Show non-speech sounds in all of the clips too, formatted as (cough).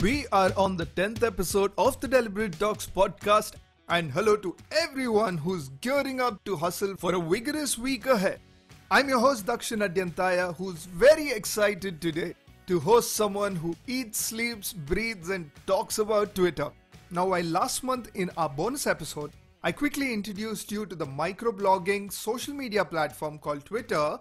We are on the 10th episode of the Deliberate Talks podcast, and hello to everyone who's gearing up to hustle for a vigorous week ahead. I'm your host Dakshin Adyantaya, who's very excited today to host someone who eats, sleeps, breathes, and talks about Twitter. Now, while last month in our bonus episode, I quickly introduced you to the microblogging social media platform called Twitter,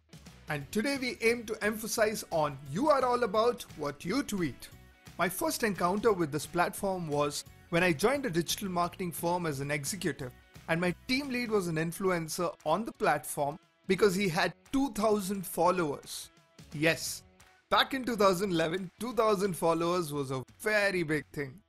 and today we aim to emphasize on you are all about what you tweet. My first encounter with this platform was when I joined a digital marketing firm as an executive, and my team lead was an influencer on the platform because he had 2000 followers. Yes, back in 2011, 2000 followers was a very big thing.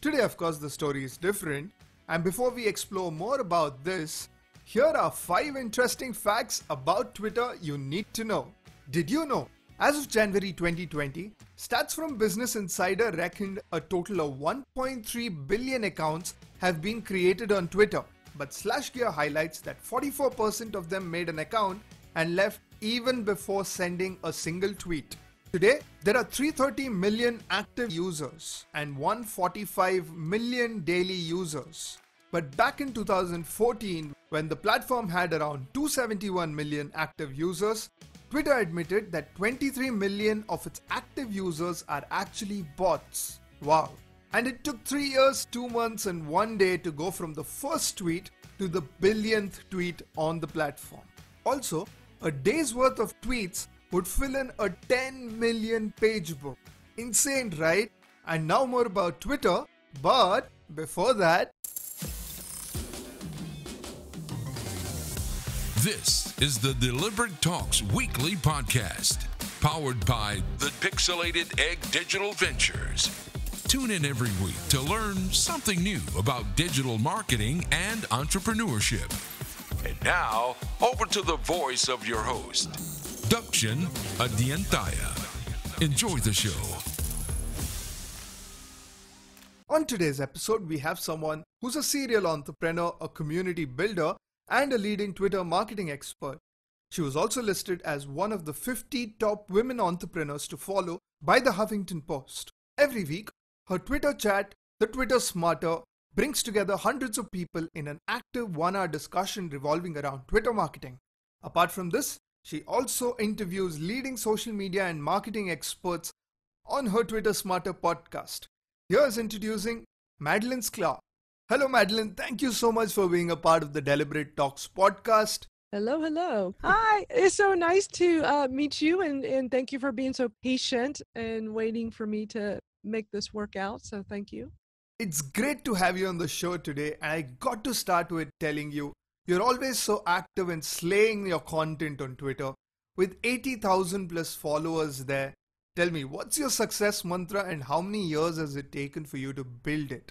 Today, of course, the story is different, and before we explore more about this, here are 5 interesting facts about Twitter you need to know. Did you know as of January 2020, stats from Business Insider reckoned a total of 1.3 billion accounts have been created on Twitter, but Slashgear highlights that 44% of them made an account and left even before sending a single tweet. Today, there are 330 million active users and 145 million daily users. But back in 2014, when the platform had around 271 million active users, Twitter admitted that 23 million of its active users are actually bots. Wow. And it took 3 years, 2 months, and 1 day to go from the first tweet to the billionth tweet on the platform. Also, a day's worth of tweets would fill in a 10 million page book. Insane, right? And now more about Twitter, but before that, This is the Deliberate Talks Weekly Podcast, powered by the Pixelated Egg Digital Ventures. Tune in every week to learn something new about digital marketing and entrepreneurship. And now, over to the voice of your host, Duction Adiantaya. Enjoy the show. On today's episode, we have someone who's a serial entrepreneur, a community builder, and a leading Twitter marketing expert. She was also listed as one of the 50 top women entrepreneurs to follow by the Huffington Post. Every week, her Twitter chat, The Twitter Smarter, brings together hundreds of people in an active one hour discussion revolving around Twitter marketing. Apart from this, she also interviews leading social media and marketing experts on her Twitter Smarter podcast. Here's introducing Madeline Clark. Hello, Madeline. Thank you so much for being a part of the Deliberate Talks podcast. Hello, hello. Hi. It's so nice to uh, meet you, and, and thank you for being so patient and waiting for me to make this work out. So, thank you. It's great to have you on the show today. I got to start with telling you you're always so active in slaying your content on Twitter with 80,000 plus followers there. Tell me, what's your success mantra and how many years has it taken for you to build it?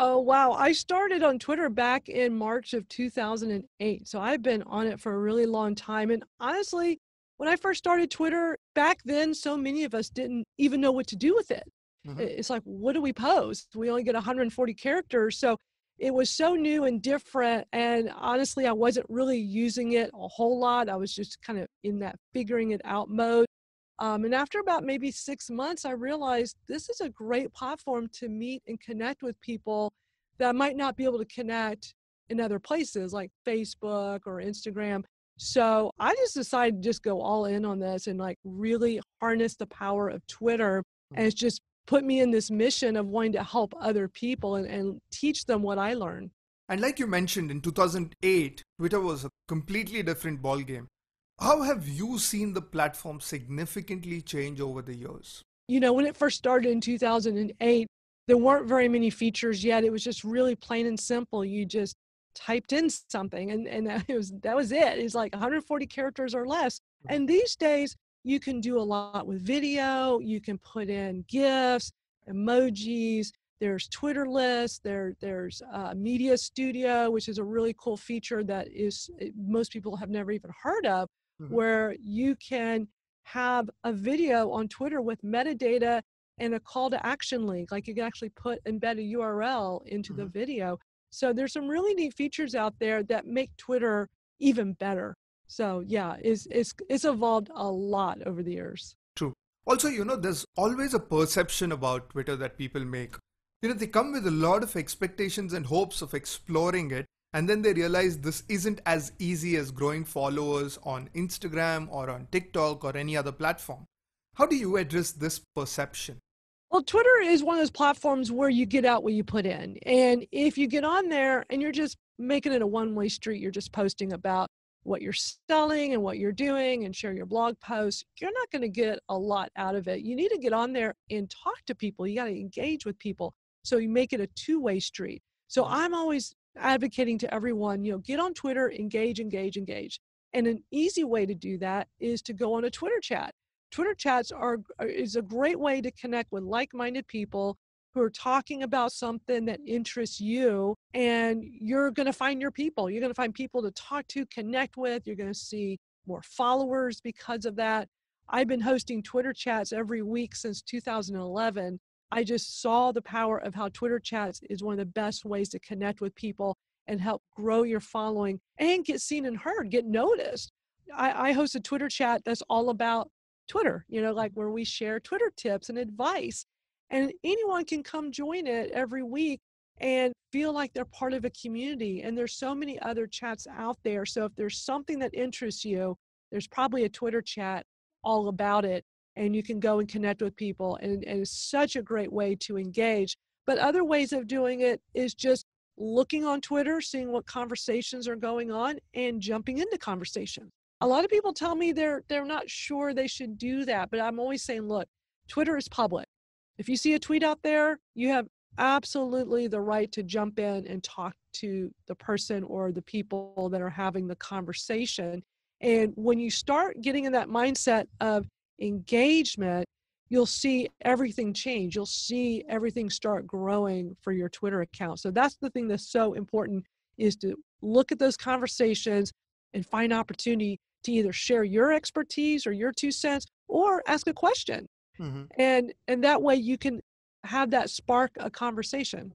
Oh, wow. I started on Twitter back in March of 2008. So I've been on it for a really long time. And honestly, when I first started Twitter back then, so many of us didn't even know what to do with it. Mm-hmm. It's like, what do we post? We only get 140 characters. So it was so new and different. And honestly, I wasn't really using it a whole lot. I was just kind of in that figuring it out mode. Um, and after about maybe six months, I realized this is a great platform to meet and connect with people that might not be able to connect in other places like Facebook or Instagram. So I just decided to just go all in on this and like really harness the power of Twitter. And mm-hmm. it's just put me in this mission of wanting to help other people and, and teach them what I learned. And like you mentioned, in 2008, Twitter was a completely different ballgame. How have you seen the platform significantly change over the years? You know, when it first started in 2008, there weren't very many features yet. It was just really plain and simple. You just typed in something and, and that (laughs) was that was it. It's like 140 characters or less. Mm-hmm. And these days you can do a lot with video, you can put in GIFs, emojis, there's Twitter lists, there, there's uh, Media Studio, which is a really cool feature that is most people have never even heard of mm-hmm. where you can have a video on Twitter with metadata and a call to action link. Like you can actually put embed a URL into mm-hmm. the video. So there's some really neat features out there that make Twitter even better. So yeah, it's it's it's evolved a lot over the years. True. Also, you know, there's always a perception about Twitter that people make. You know, they come with a lot of expectations and hopes of exploring it, and then they realize this isn't as easy as growing followers on Instagram or on TikTok or any other platform. How do you address this perception? Well, Twitter is one of those platforms where you get out what you put in. And if you get on there and you're just making it a one way street, you're just posting about what you're selling and what you're doing and share your blog posts, you're not going to get a lot out of it. You need to get on there and talk to people. You got to engage with people. So you make it a two way street. So mm. I'm always advocating to everyone, you know, get on Twitter, engage, engage, engage. And an easy way to do that is to go on a Twitter chat. Twitter chats are uh, is a great way to connect with like-minded people who are talking about something that interests you and you're going to find your people. You're going to find people to talk to, connect with, you're going to see more followers because of that. I've been hosting Twitter chats every week since 2011 I just saw the power of how Twitter chats is one of the best ways to connect with people and help grow your following and get seen and heard, get noticed. I, I host a Twitter chat that's all about Twitter, you know, like where we share Twitter tips and advice. And anyone can come join it every week and feel like they're part of a community. And there's so many other chats out there. So if there's something that interests you, there's probably a Twitter chat all about it and you can go and connect with people. And, and it's such a great way to engage. But other ways of doing it is just looking on Twitter, seeing what conversations are going on, and jumping into conversation. A lot of people tell me they're they're not sure they should do that, but I'm always saying, look, Twitter is public. If you see a tweet out there, you have absolutely the right to jump in and talk to the person or the people that are having the conversation. And when you start getting in that mindset of engagement, you'll see everything change. You'll see everything start growing for your Twitter account. So that's the thing that's so important is to look at those conversations and find opportunity to either share your expertise or your two cents or ask a question. Mm-hmm. And and that way you can have that spark a conversation.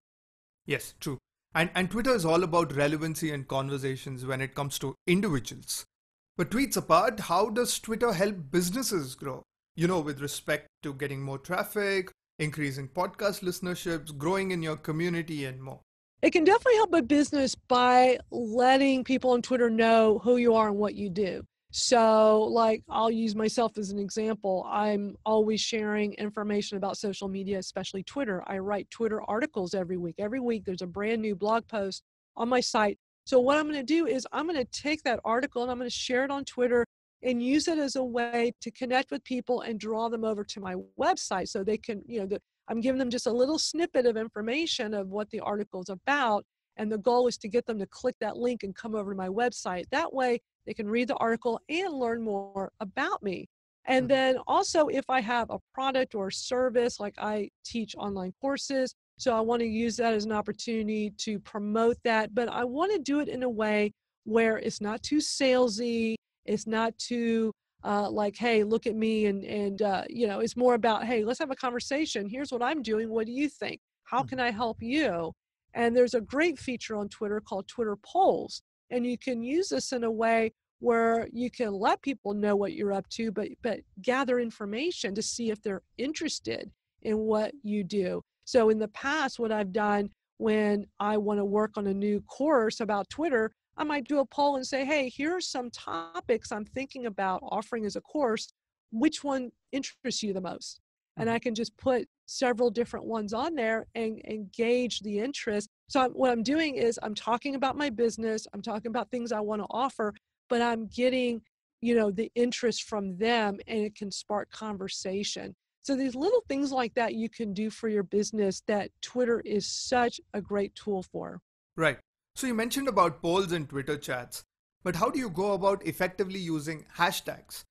Yes, true. And and Twitter is all about relevancy and conversations when it comes to individuals. But tweets apart, how does Twitter help businesses grow? You know, with respect to getting more traffic, increasing podcast listenerships, growing in your community, and more. It can definitely help a business by letting people on Twitter know who you are and what you do. So, like, I'll use myself as an example. I'm always sharing information about social media, especially Twitter. I write Twitter articles every week. Every week, there's a brand new blog post on my site so, what I'm going to do is I'm going to take that article and I'm going to share it on Twitter and use it as a way to connect with people and draw them over to my website so they can, you know, the, I'm giving them just a little snippet of information of what the article is about. And the goal is to get them to click that link and come over to my website. That way, they can read the article and learn more about me. And mm-hmm. then also, if I have a product or service, like I teach online courses, so I want to use that as an opportunity to promote that, but I want to do it in a way where it's not too salesy, it's not too uh, like, hey, look at me, and and uh, you know, it's more about, hey, let's have a conversation. Here's what I'm doing. What do you think? How mm. can I help you? And there's a great feature on Twitter called Twitter polls, and you can use this in a way where you can let people know what you're up to, but but gather information to see if they're interested in what you do. So in the past, what I've done when I want to work on a new course about Twitter, I might do a poll and say, hey, here are some topics I'm thinking about offering as a course. Which one interests you the most? And mm-hmm. I can just put several different ones on there and engage the interest. So, I'm, what I'm doing is I'm talking about my business, I'm talking about things I want to offer, but I'm getting you know the interest from them and it can spark conversation so, these little things like that you can do for your business that Twitter is such a great tool for. Right. So, you mentioned about polls and Twitter chats, but how do you go about effectively using hashtags?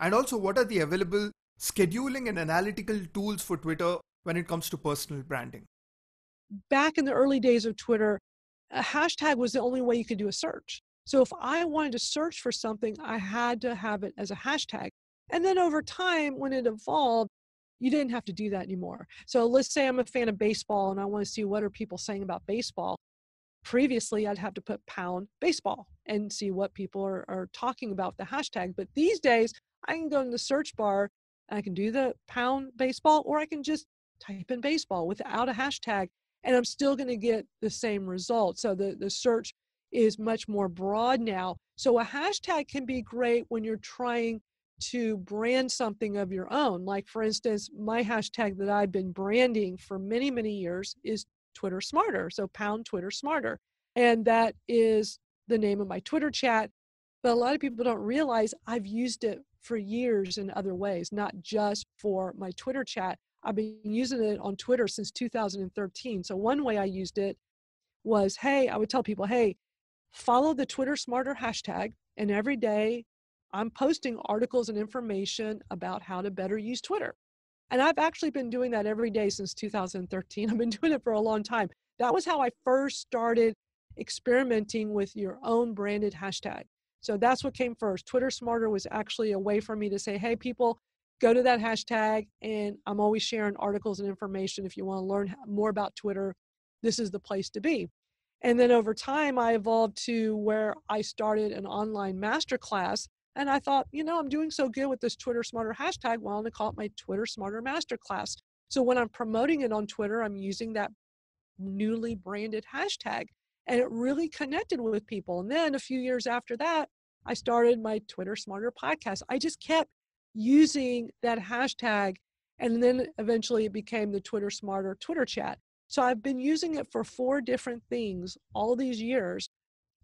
And also, what are the available scheduling and analytical tools for Twitter when it comes to personal branding? Back in the early days of Twitter, a hashtag was the only way you could do a search. So if I wanted to search for something, I had to have it as a hashtag. And then over time, when it evolved, you didn't have to do that anymore. So let's say I'm a fan of baseball and I want to see what are people saying about baseball. Previously, I'd have to put pound baseball and see what people are, are talking about the hashtag. But these days, I can go in the search bar and I can do the pound baseball or I can just type in baseball without a hashtag and I'm still going to get the same result. So the, the search is much more broad now. So a hashtag can be great when you're trying to brand something of your own. Like, for instance, my hashtag that I've been branding for many, many years is Twitter Smarter. So, pound Twitter Smarter. And that is the name of my Twitter chat. But a lot of people don't realize I've used it for years in other ways, not just for my Twitter chat. I've been using it on Twitter since 2013. So, one way I used it was hey, I would tell people, hey, follow the Twitter Smarter hashtag. And every day I'm posting articles and information about how to better use Twitter. And I've actually been doing that every day since 2013. (laughs) I've been doing it for a long time. That was how I first started experimenting with your own branded hashtag. So that's what came first. Twitter Smarter was actually a way for me to say, hey, people, go to that hashtag. And I'm always sharing articles and information. If you want to learn more about Twitter, this is the place to be. And then over time, I evolved to where I started an online masterclass and I thought, you know, I'm doing so good with this Twitter Smarter hashtag. Why don't I call it my Twitter Smarter Masterclass? So when I'm promoting it on Twitter, I'm using that newly branded hashtag. And it really connected with people. And then a few years after that, I started my Twitter Smarter podcast. I just kept using that hashtag. And then eventually it became the Twitter Smarter Twitter chat. So I've been using it for four different things all these years.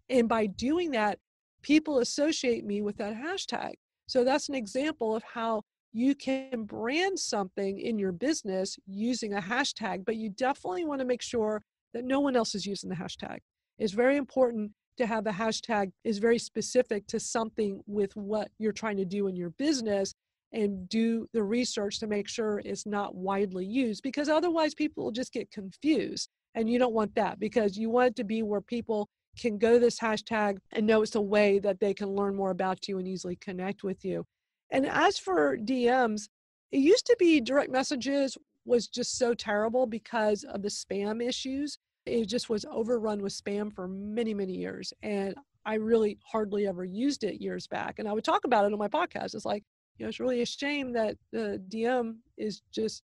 And by doing that, people associate me with that hashtag. So that's an example of how you can brand something in your business using a hashtag, but you definitely want to make sure that no one else is using the hashtag. It's very important to have a hashtag is very specific to something with what you're trying to do in your business and do the research to make sure it's not widely used because otherwise people will just get confused and you don't want that because you want it to be where people can go this hashtag and know it's a way that they can learn more about you and easily connect with you. And as for DMs, it used to be direct messages was just so terrible because of the spam issues. It just was overrun with spam for many, many years. And I really hardly ever used it years back. And I would talk about it on my podcast. It's like, you know, it's really a shame that the DM is just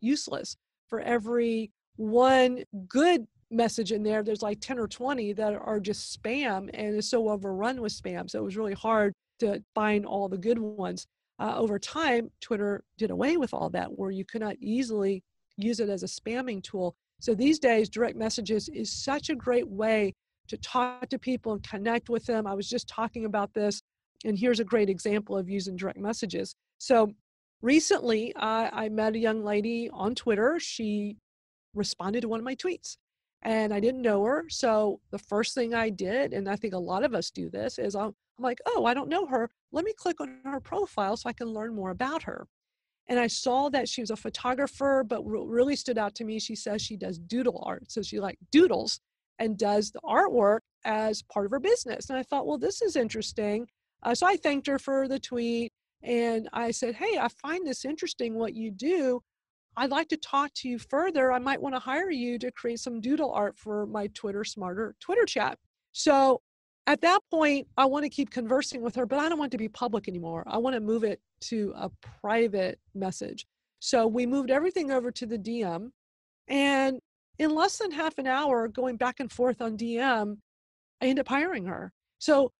useless for every one good message in there. There's like 10 or 20 that are just spam and is so overrun with spam. So it was really hard to find all the good ones. Uh, over time, Twitter did away with all that, where you could not easily use it as a spamming tool. So these days, direct messages is such a great way to talk to people and connect with them. I was just talking about this, and here's a great example of using direct messages. So recently, uh, I met a young lady on Twitter. She responded to one of my tweets and I didn't know her. So the first thing I did, and I think a lot of us do this, is I'm, I'm, like, oh, I don't know her. Let me click on her profile so I can learn more about her. And I saw that she was a photographer, but what really stood out to me, she says she does doodle art. So she like doodles and does the artwork as part of her business. And I thought, well, this is interesting. Uh, so I thanked her for the tweet and I said, hey, I find this interesting what you do. I'd like to talk to you further. I might want to hire you to create some doodle art for my Twitter Smarter Twitter chat. So at that point, I want to keep conversing with her, but I don't want to be public anymore. I want to move it to a private message. So we moved everything over to the DM. And in less than half an hour, going back and forth on DM, I end up hiring her. So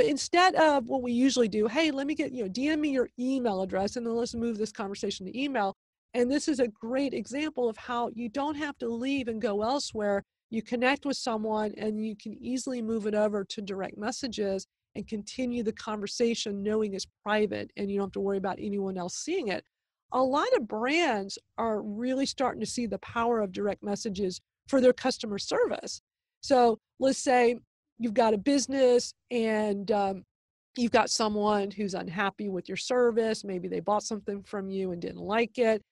instead of what we usually do, hey, let me get, you know, DM me your email address and then let's move this conversation to email. And this is a great example of how you don't have to leave and go elsewhere. You connect with someone and you can easily move it over to direct messages and continue the conversation knowing it's private and you don't have to worry about anyone else seeing it. A lot of brands are really starting to see the power of direct messages for their customer service. So let's say you've got a business and um, you've got someone who's unhappy with your service. Maybe they bought something from you and didn't like it.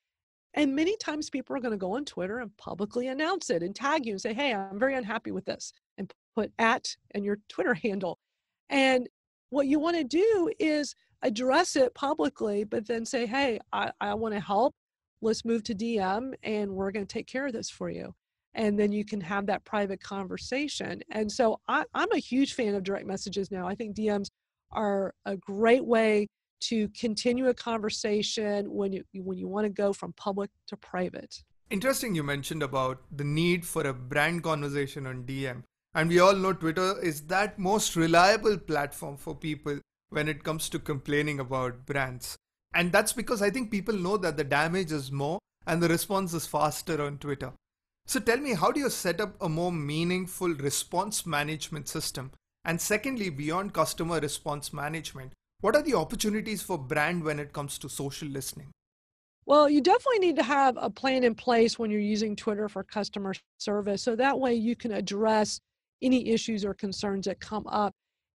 And many times people are going to go on Twitter and publicly announce it and tag you and say, Hey, I'm very unhappy with this, and put at and your Twitter handle. And what you want to do is address it publicly, but then say, Hey, I, I want to help. Let's move to DM and we're going to take care of this for you. And then you can have that private conversation. And so I, I'm a huge fan of direct messages now. I think DMs are a great way to continue a conversation when you when you want to go from public to private. Interesting you mentioned about the need for a brand conversation on DM. And we all know Twitter is that most reliable platform for people when it comes to complaining about brands. And that's because I think people know that the damage is more and the response is faster on Twitter. So tell me, how do you set up a more meaningful response management system? And secondly, beyond customer response management, what are the opportunities for brand when it comes to social listening? Well, you definitely need to have a plan in place when you're using Twitter for customer service. So that way you can address any issues or concerns that come up.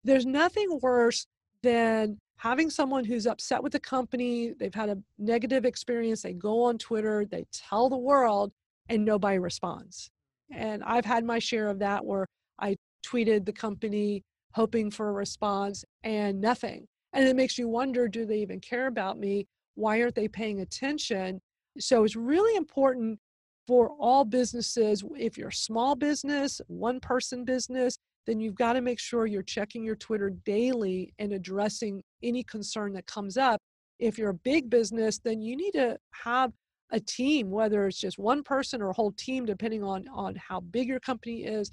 There's nothing worse than having someone who's upset with the company, they've had a negative experience, they go on Twitter, they tell the world, and nobody responds. And I've had my share of that where I tweeted the company hoping for a response and nothing. And it makes you wonder do they even care about me? Why aren't they paying attention? So it's really important for all businesses. If you're a small business, one person business, then you've got to make sure you're checking your Twitter daily and addressing any concern that comes up. If you're a big business, then you need to have a team, whether it's just one person or a whole team, depending on, on how big your company is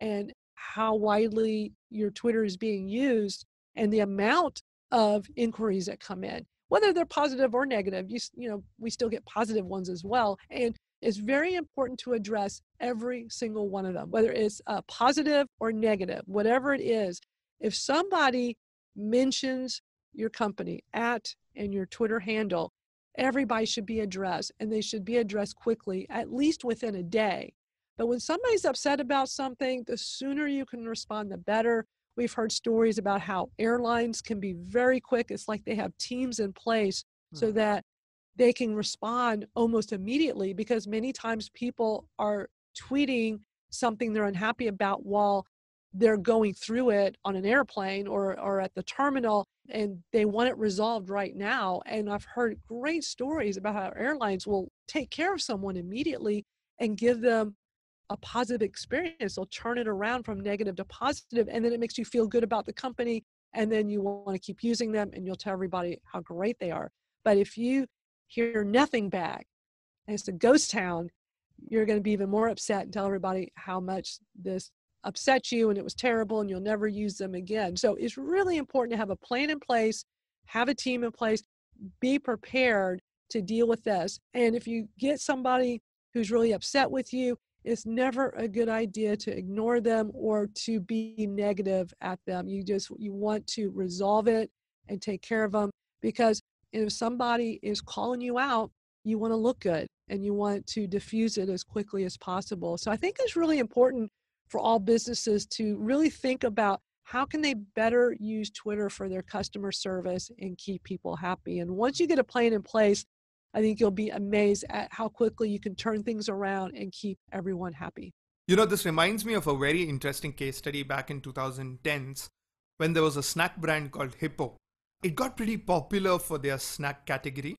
and how widely your Twitter is being used and the amount of inquiries that come in whether they're positive or negative you, you know we still get positive ones as well and it's very important to address every single one of them whether it's uh, positive or negative whatever it is if somebody mentions your company at and your twitter handle everybody should be addressed and they should be addressed quickly at least within a day but when somebody's upset about something the sooner you can respond the better We've heard stories about how airlines can be very quick. It's like they have teams in place mm-hmm. so that they can respond almost immediately because many times people are tweeting something they're unhappy about while they're going through it on an airplane or, or at the terminal and they want it resolved right now. And I've heard great stories about how airlines will take care of someone immediately and give them a positive experience they'll turn it around from negative to positive and then it makes you feel good about the company and then you want to keep using them and you'll tell everybody how great they are but if you hear nothing back and it's a ghost town you're going to be even more upset and tell everybody how much this upset you and it was terrible and you'll never use them again so it's really important to have a plan in place have a team in place be prepared to deal with this and if you get somebody who's really upset with you it's never a good idea to ignore them or to be negative at them you just you want to resolve it and take care of them because if somebody is calling you out you want to look good and you want to diffuse it as quickly as possible so i think it's really important for all businesses to really think about how can they better use twitter for their customer service and keep people happy and once you get a plan in place I think you'll be amazed at how quickly you can turn things around and keep everyone happy. You know, this reminds me of a very interesting case study back in 2010s when there was a snack brand called Hippo. It got pretty popular for their snack category.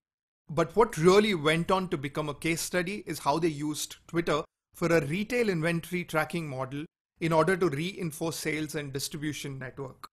But what really went on to become a case study is how they used Twitter for a retail inventory tracking model in order to reinforce sales and distribution network.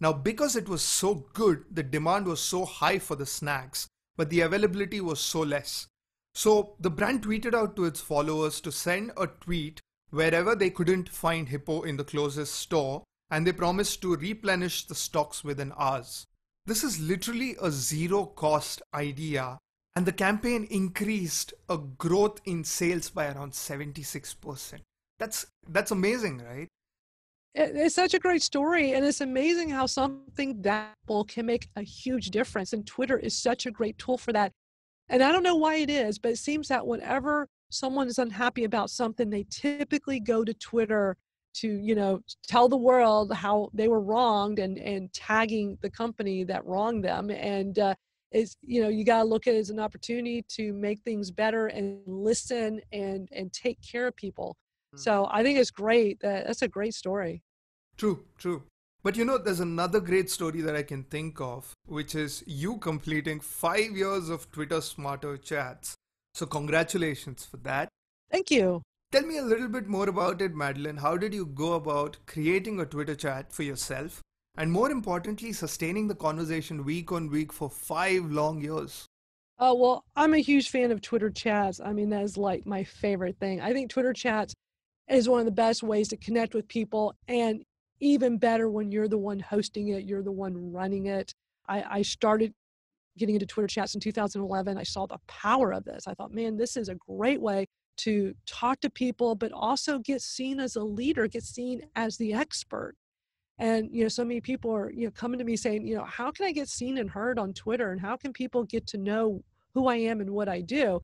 Now, because it was so good, the demand was so high for the snacks but the availability was so less. So the brand tweeted out to its followers to send a tweet wherever they couldn't find Hippo in the closest store and they promised to replenish the stocks within hours. This is literally a zero cost idea and the campaign increased a growth in sales by around 76%. That's that's amazing, right? it's such a great story and it's amazing how something that simple can make a huge difference and twitter is such a great tool for that and i don't know why it is but it seems that whenever someone is unhappy about something they typically go to twitter to you know tell the world how they were wronged and and tagging the company that wronged them and uh, is you know you got to look at it as an opportunity to make things better and listen and and take care of people Hmm. So I think it's great. That, that's a great story. True, true. But you know, there's another great story that I can think of, which is you completing five years of Twitter Smarter Chats. So, congratulations for that. Thank you. Tell me a little bit more about it, Madeline. How did you go about creating a Twitter chat for yourself? And more importantly, sustaining the conversation week on week for five long years? Oh, well, I'm a huge fan of Twitter chats. I mean, that is like my favorite thing. I think Twitter chats is one of the best ways to connect with people and even better when you're the one hosting it, you're the one running it. I, I started getting into Twitter chats in 2011. I saw the power of this. I thought, man, this is a great way to talk to people, but also get seen as a leader, get seen as the expert. And you know, so many people are you know coming to me saying, you know, how can I get seen and heard on Twitter, and how can people get to know who I am and what I do?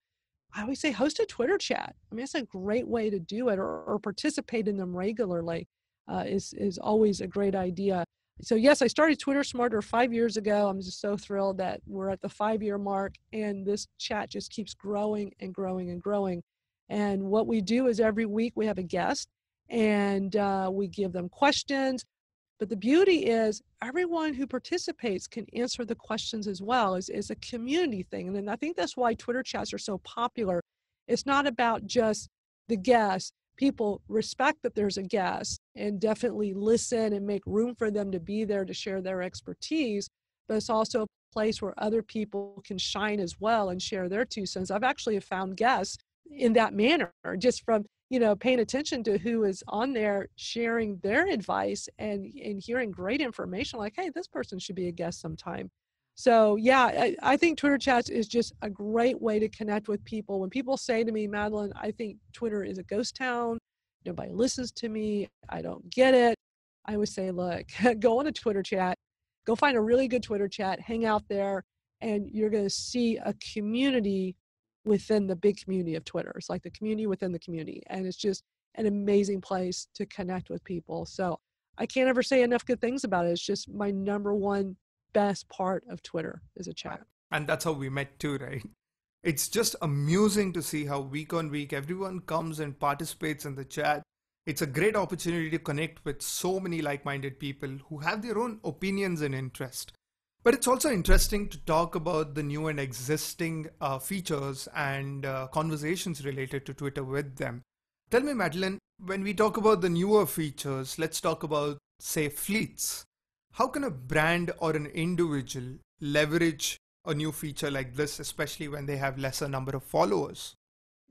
I always say host a Twitter chat. I mean, it's a great way to do it or, or participate in them regularly uh, is, is always a great idea. So, yes, I started Twitter Smarter five years ago. I'm just so thrilled that we're at the five year mark and this chat just keeps growing and growing and growing. And what we do is every week we have a guest and uh, we give them questions. But the beauty is everyone who participates can answer the questions as well. is is a community thing. And I think that's why Twitter chats are so popular. It's not about just the guest. People respect that there's a guest and definitely listen and make room for them to be there to share their expertise. But it's also a place where other people can shine as well and share their two cents. I've actually found guests in that manner, just from you know paying attention to who is on there sharing their advice and and hearing great information like hey this person should be a guest sometime so yeah I, I, think twitter chats is just a great way to connect with people when people say to me madeline i think twitter is a ghost town nobody listens to me i don't get it i always say look (laughs) go on a twitter chat go find a really good twitter chat hang out there and you're going to see a community within the big community of Twitter. It's like the community within the community. And it's just an amazing place to connect with people. So I can't ever say enough good things about it. It's just my number one best part of Twitter is a chat. And that's how we met too, right? It's just amusing to see how week on week everyone comes and participates in the chat. It's a great opportunity to connect with so many like minded people who have their own opinions and interest. But it's also interesting to talk about the new and existing uh, features and uh, conversations related to Twitter with them. Tell me, Madeline, when we talk about the newer features, let's talk about, say, fleets. How can a brand or an individual leverage a new feature like this, especially when they have lesser number of followers?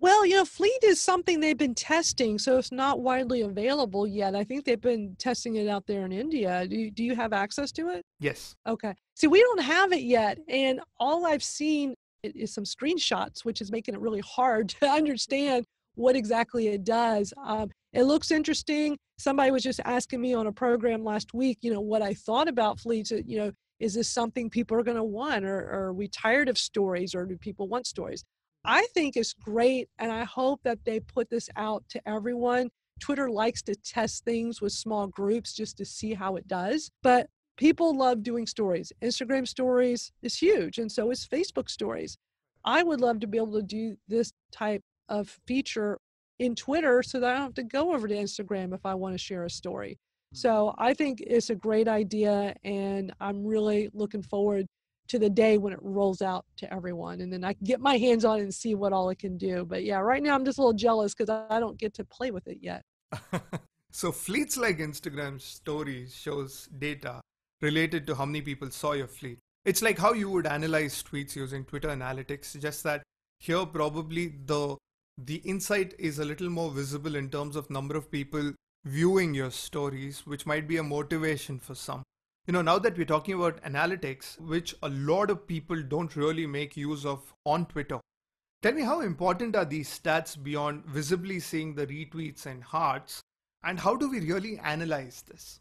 Well, you know, Fleet is something they've been testing, so it's not widely available yet. I think they've been testing it out there in India. Do you, do you have access to it? Yes. Okay. See, we don't have it yet, and all I've seen is some screenshots, which is making it really hard to (laughs) understand what exactly it does. Um, it looks interesting. Somebody was just asking me on a program last week, you know, what I thought about Fleet. You know, is this something people are going to want, or, or are we tired of stories, or do people want stories? I think is great. And I hope that they put this out to everyone. Twitter likes to test things with small groups just to see how it does. But people love doing stories. Instagram stories is huge, and so is Facebook stories. I would love to be able to do this type of feature in Twitter so that I don't have to go over to Instagram if I want to share a story. Mm. So I think it's a great idea, and I'm really looking forward to the day when it rolls out to everyone and then i can get my hands on it and see what all it can do but yeah right now i'm just a little jealous because i don't get to play with it yet (laughs) so fleets like instagram stories shows data related to how many people saw your fleet it's like how you would analyze tweets using twitter analytics just that here probably the the insight is a little more visible in terms of number of people viewing your stories which might be a motivation for some you know, now that we're talking about analytics, which a lot of people don't really make use of on Twitter, tell me how important are these stats beyond visibly seeing the retweets and hearts, and how do we really analyze this?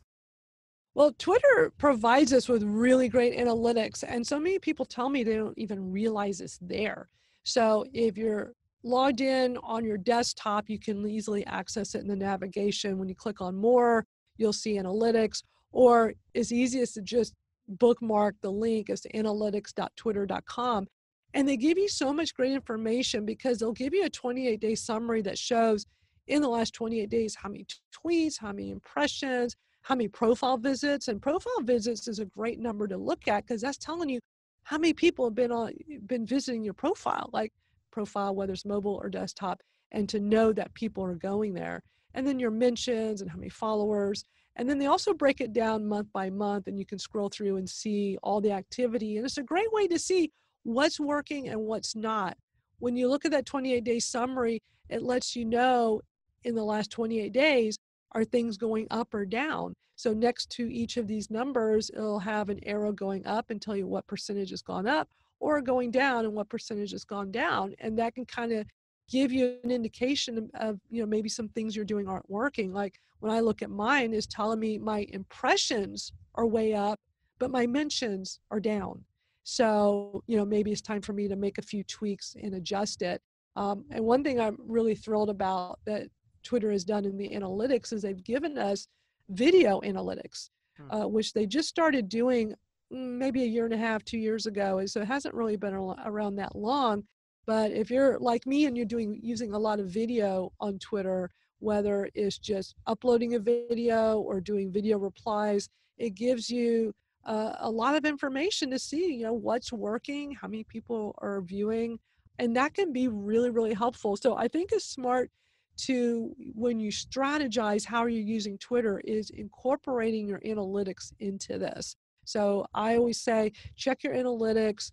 Well, Twitter provides us with really great analytics, and so many people tell me they don't even realize it's there. So if you're logged in on your desktop, you can easily access it in the navigation. When you click on more, you'll see analytics. Or it's easiest to just bookmark the link as analytics.twitter.com. And they give you so much great information because they'll give you a 28 day summary that shows in the last 28 days how many tweets, how many impressions, how many profile visits. And profile visits is a great number to look at because that's telling you how many people have been on been visiting your profile, like profile, whether it's mobile or desktop, and to know that people are going there. And then your mentions and how many followers. And then they also break it down month by month, and you can scroll through and see all the activity. And it's a great way to see what's working and what's not. When you look at that 28 day summary, it lets you know in the last 28 days, are things going up or down? So, next to each of these numbers, it'll have an arrow going up and tell you what percentage has gone up or going down and what percentage has gone down. And that can kind of give you an indication of you know maybe some things you're doing aren't working like when i look at mine is telling me my impressions are way up but my mentions are down so you know maybe it's time for me to make a few tweaks and adjust it um, and one thing i'm really thrilled about that twitter has done in the analytics is they've given us video analytics hmm. uh, which they just started doing mm, maybe a year and a half two years ago and so it hasn't really been around that long but if you're like me and you're doing using a lot of video on Twitter, whether it's just uploading a video or doing video replies, it gives you uh, a lot of information to see, you know, what's working, how many people are viewing, and that can be really, really helpful. So I think it's smart to when you strategize how you're using Twitter is incorporating your analytics into this. So I always say check your analytics,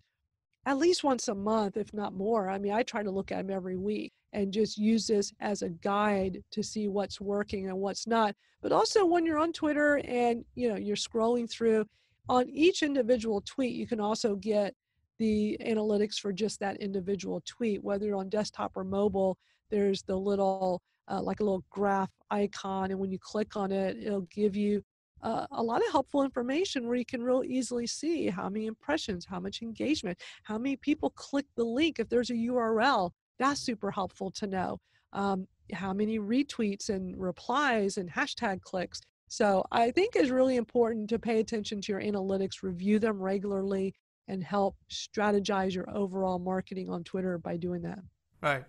at least once a month, if not more. I mean, I try to look at them every week and just use this as a guide to see what's working and what's not. But also when you're on Twitter and you know you're scrolling through, on each individual tweet, you can also get the analytics for just that individual tweet, whether on desktop or mobile. There's the little uh, like a little graph icon, and when you click on it, it'll give you uh, a lot of helpful information where you can real easily see how many impressions, how much engagement, how many people click the link. If there's a URL, that's super helpful to know. Um, how many retweets and replies and hashtag clicks. So I think it's really important to pay attention to your analytics, review them regularly, and help strategize your overall marketing on Twitter by doing that. Right.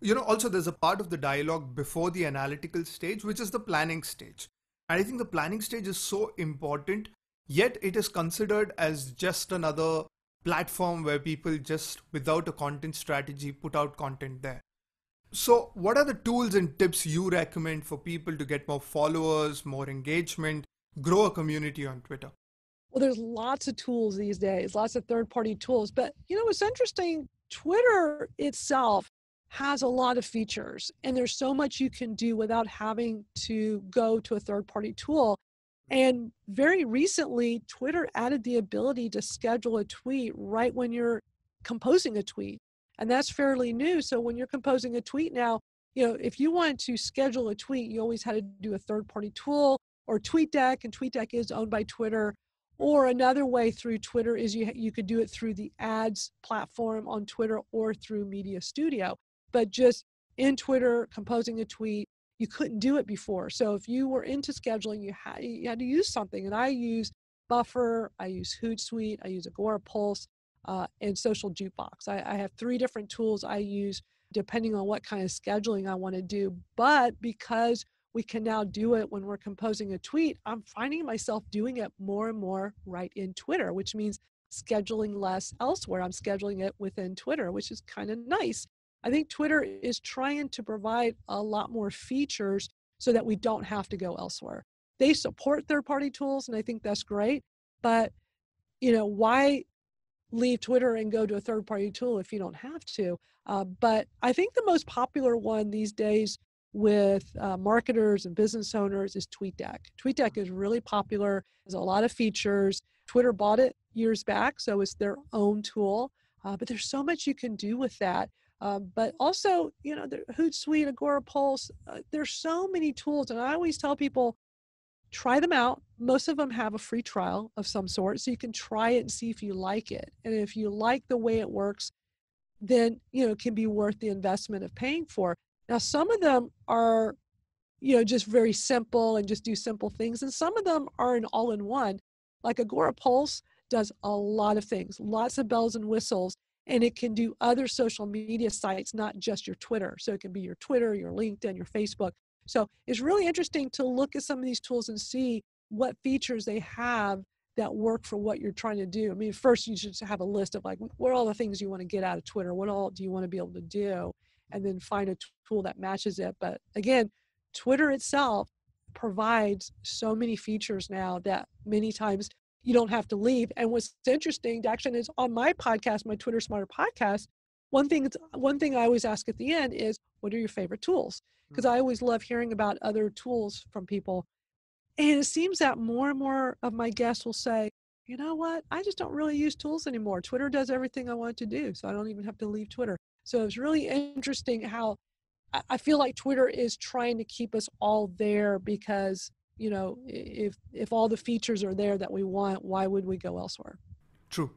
You know, also, there's a part of the dialogue before the analytical stage, which is the planning stage. And I think the planning stage is so important, yet it is considered as just another platform where people just without a content strategy put out content there. So, what are the tools and tips you recommend for people to get more followers, more engagement, grow a community on Twitter? Well, there's lots of tools these days, lots of third party tools. But, you know, it's interesting. Twitter itself has a lot of features and there's so much you can do without having to go to a third party tool and very recently twitter added the ability to schedule a tweet right when you're composing a tweet and that's fairly new so when you're composing a tweet now you know if you wanted to schedule a tweet you always had to do a third party tool or tweetdeck and tweetdeck is owned by twitter or another way through twitter is you, you could do it through the ads platform on twitter or through media studio but just in Twitter, composing a tweet. You couldn't do it before. So if you were into scheduling, you had, you had to use something. And I use Buffer, I use Hootsuite, I use Agora Pulse, uh, and Social Jukebox. I, I have three different tools I use depending on what kind of scheduling I want to do. But because we can now do it when we're composing a tweet, I'm finding myself doing it more and more right in Twitter, which means scheduling less elsewhere. I'm scheduling it within Twitter, which is kind of nice. I think Twitter is trying to provide a lot more features so that we don't have to go elsewhere. They support third party tools, and I think that's great. But, you know, why leave Twitter and go to a third party tool if you don't have to? Uh, but I think the most popular one these days with uh, marketers and business owners is TweetDeck. TweetDeck is really popular, has a lot of features. Twitter bought it years back, so it's their own tool. Uh, but there's so much you can do with that uh, but also, you know, the Hootsuite, Agora Pulse, uh, there's so many tools. And I always tell people, try them out. Most of them have a free trial of some sort. So you can try it and see if you like it. And if you like the way it works, then, you know, it can be worth the investment of paying for. Now, some of them are, you know, just very simple and just do simple things. And some of them are an all in one. Like Agora Pulse does a lot of things, lots of bells and whistles and it can do other social media sites, not just your Twitter. So it can be your Twitter, your LinkedIn, your Facebook. So it's really interesting to look at some of these tools and see what features they have that work for what you're trying to do. I mean, first you should have a list of like what are all the things you want to get out of Twitter? What all do you want to be able to do? And then find a tool that matches it. But again, Twitter itself provides so many features now that many times you don't have to leave. And what's interesting, Daction, is on my podcast, my Twitter Smarter podcast, one thing one thing I always ask at the end is, what are your favorite tools? Because mm. I always love hearing about other tools from people. And it seems that more and more of my guests will say, you know what? I just don't really use tools anymore. Twitter does everything I want to do, so I don't even have to leave Twitter. So it's really interesting how I feel like Twitter is trying to keep us all there because you know if if all the features are there that we want why would we go elsewhere true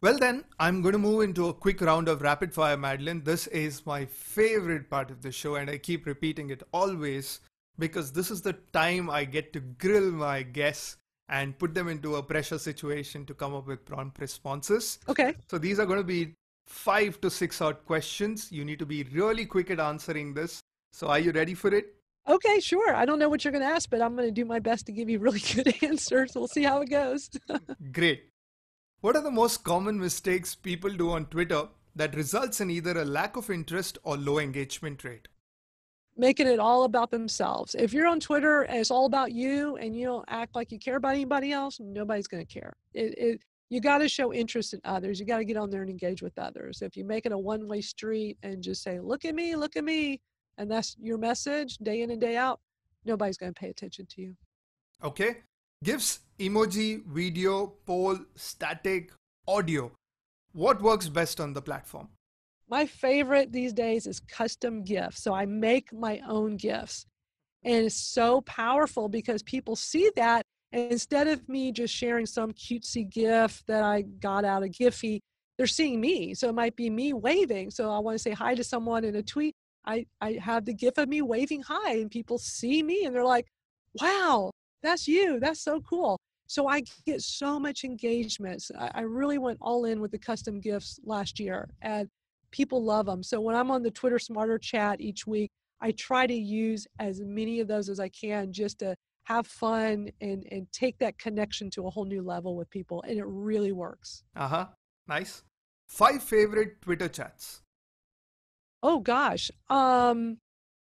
well then i'm going to move into a quick round of rapid fire madeline this is my favorite part of the show and i keep repeating it always because this is the time i get to grill my guests and put them into a pressure situation to come up with prompt responses okay so these are going to be five to six odd questions you need to be really quick at answering this so are you ready for it okay, sure. I don't know what you're going to ask, but I'm going to do my best to give you really (laughs) good answers. We'll see how it goes. (laughs) Great. What are the most common mistakes people do on Twitter that results in either a lack of interest or low engagement rate? Making it all about themselves. If you're on Twitter and it's all about you and you don't act like you care about anybody else, nobody's going to care. It, it, you got to show interest in others. You got to get on there and engage with others. If you make it a one way street and just say, look at me, look at me, and that's your message day in and day out, nobody's going to pay attention to you. Okay. Gifts, emoji, video, poll, static, audio. What works best on the platform? My favorite these days is custom gifts. So I make my own gifts. And it's so powerful because people see that. And instead of me just sharing some cutesy gift that I got out of Giphy, they're seeing me. So it might be me waving. So I want to say hi to someone in a tweet. I, I have the gift of me waving high and people see me and they're like, wow, that's you. That's so cool. So I get so much engagement. So I, I really went all in with the custom gifts last year and people love them. So when I'm on the Twitter Smarter chat each week, I try to use as many of those as I can just to have fun and and take that connection to a whole new level with people and it really works. Uh-huh. Nice. Five favorite Twitter chats oh gosh um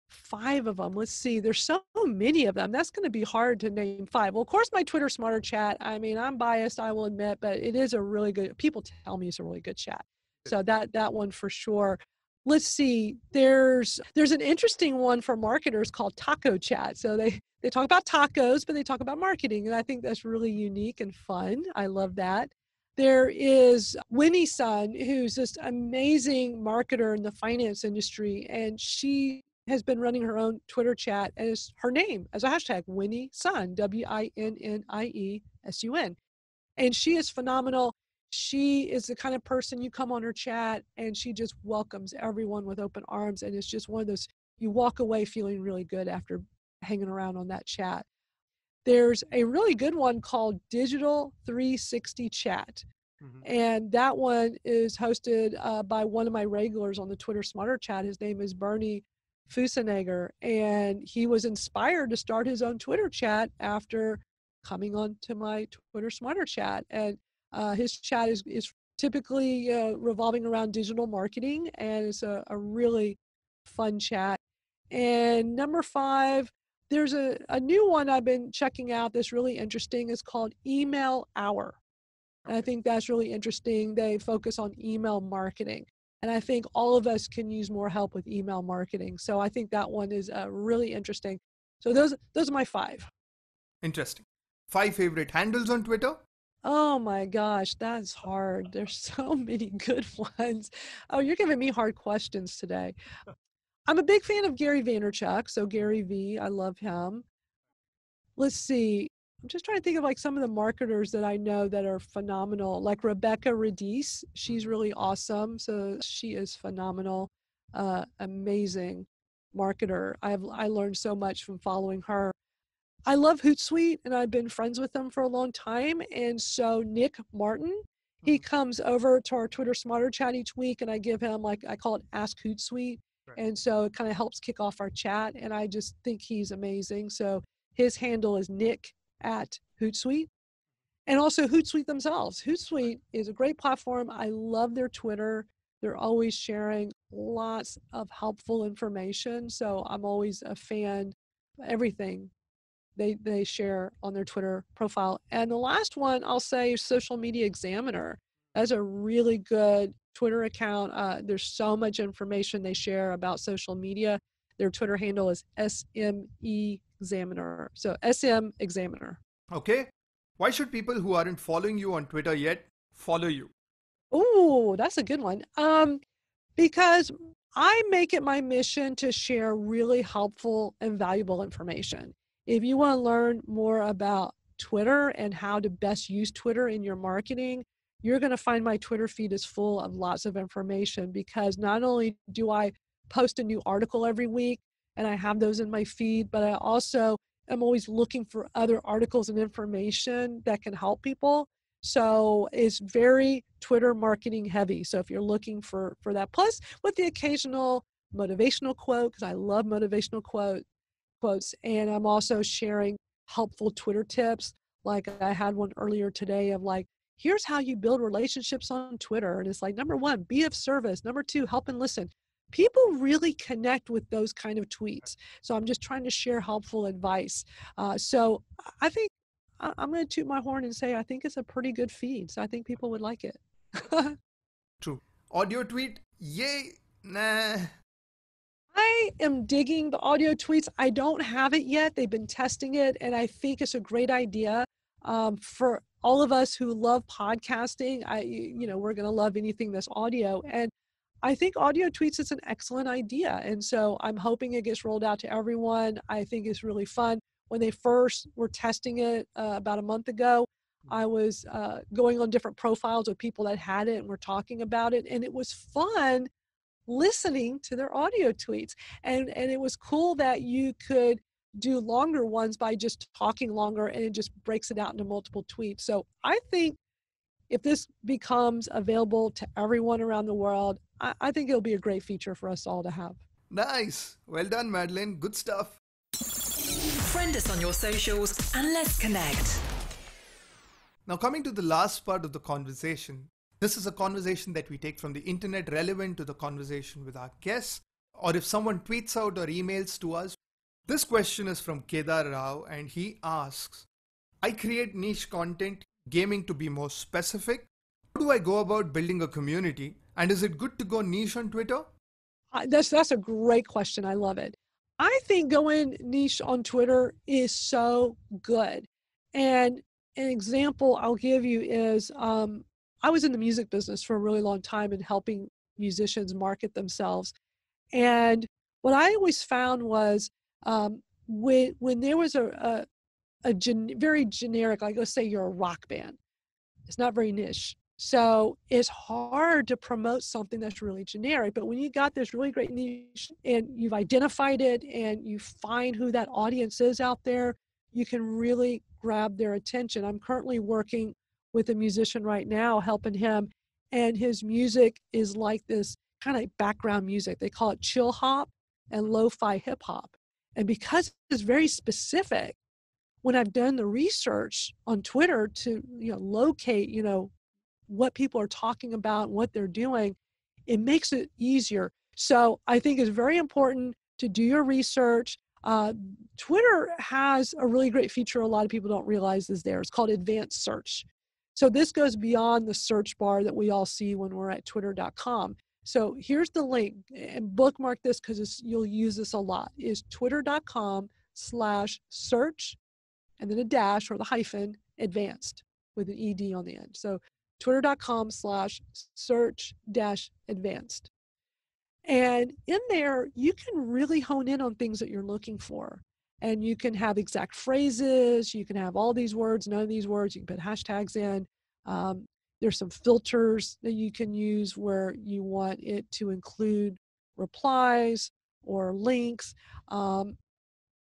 five of them let's see there's so many of them that's going to be hard to name five well of course my twitter smarter chat i mean i'm biased i will admit but it is a really good people tell me it's a really good chat so that that one for sure let's see there's there's an interesting one for marketers called taco chat so they they talk about tacos but they talk about marketing and i think that's really unique and fun i love that there is Winnie Sun, who's this amazing marketer in the finance industry, and she has been running her own Twitter chat as her name as a hashtag Winnie Sun, W I N N I E S U N. And she is phenomenal. She is the kind of person you come on her chat and she just welcomes everyone with open arms. And it's just one of those you walk away feeling really good after hanging around on that chat. There's a really good one called Digital 360 Chat. Mm-hmm. And that one is hosted uh, by one of my regulars on the Twitter Smarter Chat. His name is Bernie Fusenegger. And he was inspired to start his own Twitter chat after coming on to my Twitter Smarter Chat. And uh, his chat is, is typically uh, revolving around digital marketing, and it's a, a really fun chat. And number five, there's a, a new one I've been checking out that's really interesting. It's called Email Hour. And I think that's really interesting. They focus on email marketing. And I think all of us can use more help with email marketing. So I think that one is uh, really interesting. So those those are my five. Interesting. Five favorite handles on Twitter? Oh my gosh, that's hard. There's (laughs) so many good ones. Oh, you're giving me hard questions today. (laughs) I'm a big fan of Gary Vaynerchuk. So Gary V, I love him. Let's see. I'm just trying to think of like some of the marketers that I know that are phenomenal, like Rebecca Radice. She's really awesome. So she is phenomenal, uh, amazing marketer. I've I learned so much from following her. I love Hootsuite, and I've been friends with them for a long time. And so Nick Martin, he mm-hmm. comes over to our Twitter Smarter Chat each week, and I give him like I call it Ask Hootsuite and so it kind of helps kick off our chat. And I just think he's amazing. So his handle is Nick at Hootsuite. And also Hootsuite themselves. Hootsuite is a great platform. I love their Twitter. They're always sharing lots of helpful information. So I'm always a fan of everything they, they share on their Twitter profile. And the last one I'll say is Social Media Examiner. That's a really good Twitter account. Uh, there's so much information they share about social media. Their Twitter handle is SME Examiner. So SM Examiner. Okay. Why should people who aren't following you on Twitter yet follow you? Oh, that's a good one. Um, because I make it my mission to share really helpful and valuable information. If you want to learn more about Twitter and how to best use Twitter in your marketing, you're going to find my Twitter feed is full of lots of information because not only do I post a new article every week and I have those in my feed, but I also am always looking for other articles and information that can help people. So it's very Twitter marketing heavy. So if you're looking for for that, plus with the occasional motivational quote, because I love motivational quote quotes, and I'm also sharing helpful Twitter tips. Like I had one earlier today of like here's how you build relationships on Twitter. And it's like, number one, be of service. Number two, help and listen. People really connect with those kind of tweets. So I'm just trying to share helpful advice. Uh, so I think I'm going to toot my horn and say I think it's a pretty good feed. So I think people would like it. (laughs) True. Audio tweet, yay, nah. I am digging the audio tweets. I don't have it yet. They've been testing it, and I think it's a great idea um, for all of us who love podcasting, I you know, we're going to love anything that's audio and I think audio tweets is an excellent idea. And so I'm hoping it gets rolled out to everyone. I think it's really fun. When they first were testing it uh, about a month ago, mm-hmm. I was uh, going on different profiles of people that had it and were talking about it. And it was fun listening to their audio tweets. And, and it was cool that you could do longer ones by just talking longer and it just breaks it out into multiple tweets. So I think if this becomes available to everyone around the world, I, I think it'll be a great feature for us all to have. Nice. Well done, Madeline. Good stuff. Friend us on your socials and let's connect. Now, coming to the last part of the conversation, this is a conversation that we take from the internet relevant to the conversation with our guests. Or if someone tweets out or emails to us, this question is from Kedar Rao and he asks, I create niche content, gaming to be more specific. How do I go about building a community? And is it good to go niche on Twitter? Uh, that's, that's a great question. I love it. I think going niche on Twitter is so good. And an example I'll give you is um, I was in the music business for a really long time and helping musicians market themselves. And what I always found was um, when when there was a a, a gen, very generic, like let's say you're a rock band, it's not very niche. So it's hard to promote something that's really generic. But when you got this really great niche and you've identified it and you find who that audience is out there, you can really grab their attention. I'm currently working with a musician right now, helping him, and his music is like this kind of background music. They call it chill hop and lo fi hip hop. And because it's very specific, when I've done the research on Twitter to you know, locate, you know, what people are talking about, what they're doing, it makes it easier. So I think it's very important to do your research. Uh, Twitter has a really great feature a lot of people don't realize is there. It's called advanced search. So this goes beyond the search bar that we all see when we're at twitter.com. So here's the link and eh, bookmark this because you'll use this a lot is twitter.com slash search and then a dash or the hyphen advanced with an ed on the end. So twitter.com slash search dash advanced. And in there, you can really hone in on things that you're looking for. And you can have exact phrases, you can have all these words, none of these words, you can put hashtags in. Um, there's some filters that you can use where you want it to include replies or links. Um,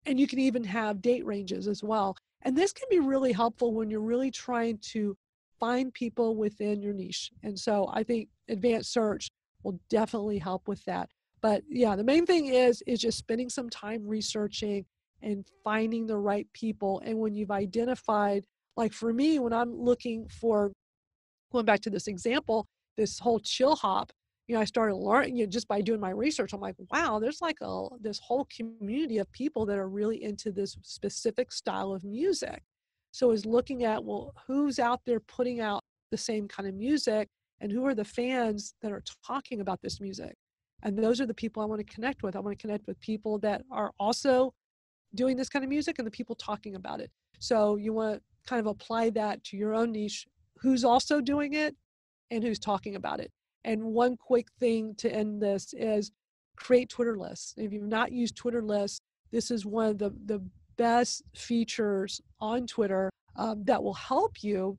and you can even have date ranges as well. And this can be really helpful when you're really trying to find people within your niche. And so I think advanced search will definitely help with that. But yeah, the main thing is is just spending some time researching and finding the right people. And when you've identified, like for me, when I'm looking for going back to this example, this whole chill hop, you know, I started learning you know, just by doing my research. I'm like, wow, there's like a this whole community of people that are really into this specific style of music. So is looking at well, who's out there putting out the same kind of music and who are the fans that are talking about this music. And those are the people I want to connect with. I want to connect with people that are also doing this kind of music and the people talking about it. So you want to kind of apply that to your own niche who's also doing it and who's talking about it. And one quick thing to end this is create Twitter lists. If you've not used Twitter lists, this is one of the, the best features on Twitter um, that will help you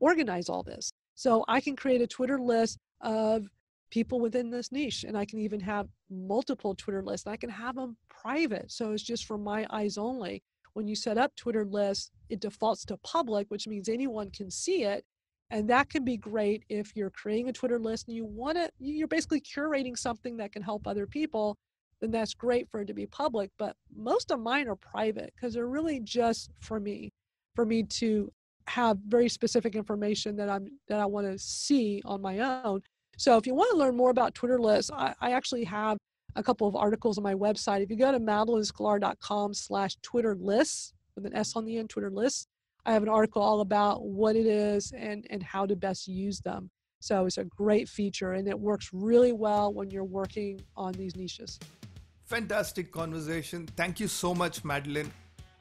organize all this. So I can create a Twitter list of people within this niche, and I can even have multiple Twitter lists. I can have them private, so it's just for my eyes only when you set up Twitter lists, it defaults to public, which means anyone can see it. And that can be great if you're creating a Twitter list and you want to, you're basically curating something that can help other people, then that's great for it to be public. But most of mine are private because they're really just for me, for me to have very specific information that I'm that I want to see on my own. So if you want to learn more about Twitter lists, I, I actually have a couple of articles on my website. If you go to madelinesklar.com slash Twitter lists, with an S on the end, Twitter lists, I have an article all about what it is and, and how to best use them. So it's a great feature and it works really well when you're working on these niches. Fantastic conversation. Thank you so much, Madeline.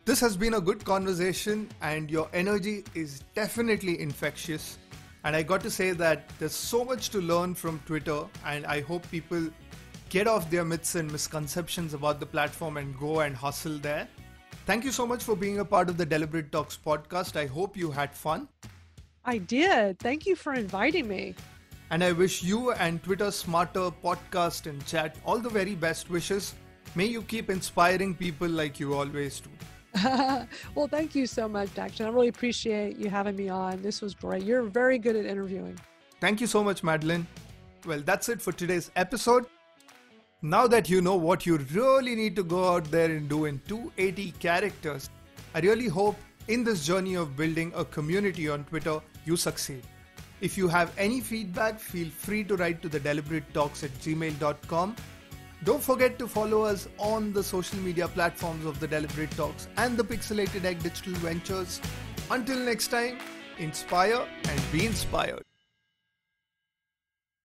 This has been a good conversation, and your energy is definitely infectious. And I got to say that there's so much to learn from Twitter, and I hope people get off their myths and misconceptions about the platform and go and hustle there. Thank you so much for being a part of the Deliberate Talks podcast. I hope you had fun. I did. Thank you for inviting me. And I wish you and Twitter Smarter podcast and chat all the very best wishes. May you keep inspiring people like you always do. (laughs) well, thank you so much, Dakshin. I really appreciate you having me on. This was great. You're very good at interviewing. Thank you so much, Madeline. Well, that's it for today's episode. Now that you know what you really need to go out there and do in 280 characters, I really hope in this journey of building a community on Twitter, you succeed. If you have any feedback, feel free to write to the deliberate talks at gmail.com. Don't forget to follow us on the social media platforms of the Deliberate Talks and the Pixelated Egg Digital Ventures. Until next time, inspire and be inspired.